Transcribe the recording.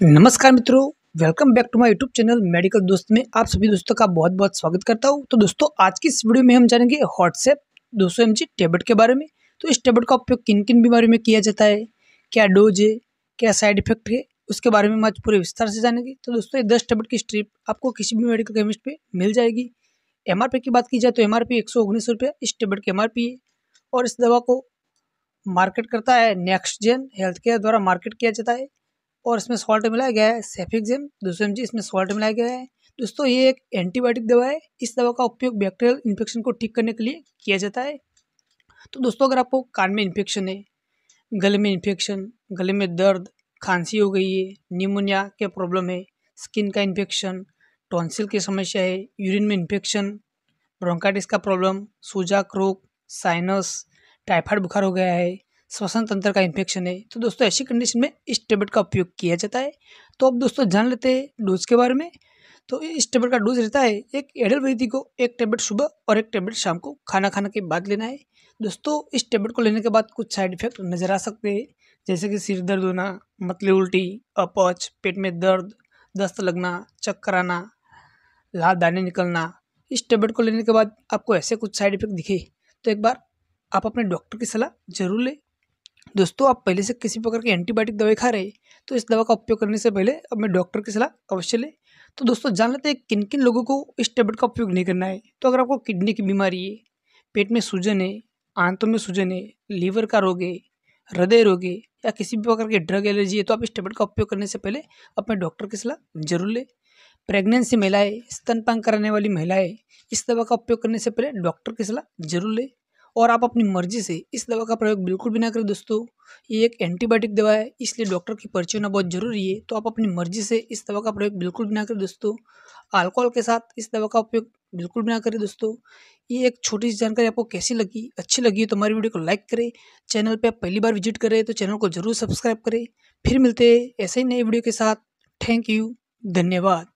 नमस्कार मित्रों welcome back to my YouTube channel medical दोस्त में आप सभी दोस्तों का बहुत बहुत स्वागत करता हूँ तो दोस्तों आज की इस वीडियो में हम जानेंगे व्हाट्सएप दो सौ एम टेबलेट के बारे में तो इस टेबलेट का उपयोग किन किन बीमारी में किया जाता है क्या डोज है क्या साइड इफेक्ट है उसके बारे में हम आज पूरे विस्तार से जानेंगे तो दोस्तों ये दस टेबलेट की स्ट्रिप आपको किसी भी मेडिकल केमिस्ट पर मिल जाएगी एम की बात की जाए तो एम आर पी इस टेबलेट की एम है और इस दवा को मार्केट करता है नेक्स्ट जेन हेल्थ केयर द्वारा मार्केट किया जाता है और इसमें सॉल्ट मिलाया गया है सेफिक्जिम दो सौ इसमें सॉल्ट मिलाया गया है दोस्तों ये एक एंटीबायोटिक दवा है इस दवा का उपयोग बैक्टीरियल इन्फेक्शन को ठीक करने के लिए किया जाता है तो दोस्तों अगर आपको कान में इन्फेक्शन है गले में इन्फेक्शन गले में दर्द खांसी हो गई है निमोनिया के प्रॉब्लम है स्किन का इन्फेक्शन टॉन्सिल की समस्या है यूरिन में इन्फेक्शन ब्रोंकाइटिस का प्रॉब्लम सूजा क्रोक साइनस टाइफाइड बुखार हो गया है श्वसन तंत्र का इन्फेक्शन है तो दोस्तों ऐसी कंडीशन में इस टेबलेट का उपयोग किया जाता है तो अब दोस्तों जान लेते हैं डोज के बारे में तो इस टेबलेट का डोज रहता है एक एडल व्यक्ति को एक टेबलेट सुबह और एक टेबलेट शाम को खाना खाने के बाद लेना है दोस्तों इस टेबलेट को लेने के बाद कुछ साइड इफेक्ट नज़र आ सकते हैं जैसे कि सिर दर्द होना मतली उल्टी अपच पेट में दर्द दस्त लगना चक्कर आना लाल दाने निकलना इस टेबलेट को लेने के बाद आपको ऐसे कुछ साइड इफेक्ट दिखे तो एक बार आप अपने डॉक्टर की सलाह जरूर लें दोस्तों आप पहले से किसी प्रकार की एंटीबायोटिक दवाई खा रहे तो इस दवा का उपयोग करने से पहले अपने डॉक्टर की सलाह अवश्य लें तो दोस्तों जान लेते हैं किन किन लोगों को इस टेबलेट का उपयोग नहीं करना है तो अगर आपको किडनी की बीमारी है पेट में सूजन है आंतों में सूजन है लीवर का रोग है हृदय रोग है या किसी भी प्रकार की ड्रग एलर्जी है तो आप इस टेबलेट का उपयोग करने से पहले अपने डॉक्टर की सलाह जरूर लें प्रेगनेंसी महिलाएं स्तनपान कराने वाली महिलाएं इस दवा का उपयोग करने से पहले डॉक्टर की सलाह जरूर लें और आप अपनी मर्जी से इस दवा का प्रयोग बिल्कुल भी ना करें दोस्तों ये एक एंटीबायोटिक दवा है इसलिए डॉक्टर की पर्ची होना बहुत ज़रूरी है तो आप अपनी मर्जी से इस दवा का प्रयोग बिल्कुल भी ना करें दोस्तों अल्कोहल के साथ इस दवा का उपयोग बिल्कुल भी ना करें दोस्तों ये एक छोटी सी जानकारी आपको कैसी लगी अच्छी लगी तो हमारी वीडियो को लाइक करें चैनल पर आप पहली बार विजिट करें तो चैनल को ज़रूर सब्सक्राइब करें फिर मिलते हैं ऐसे ही नए वीडियो के साथ थैंक यू धन्यवाद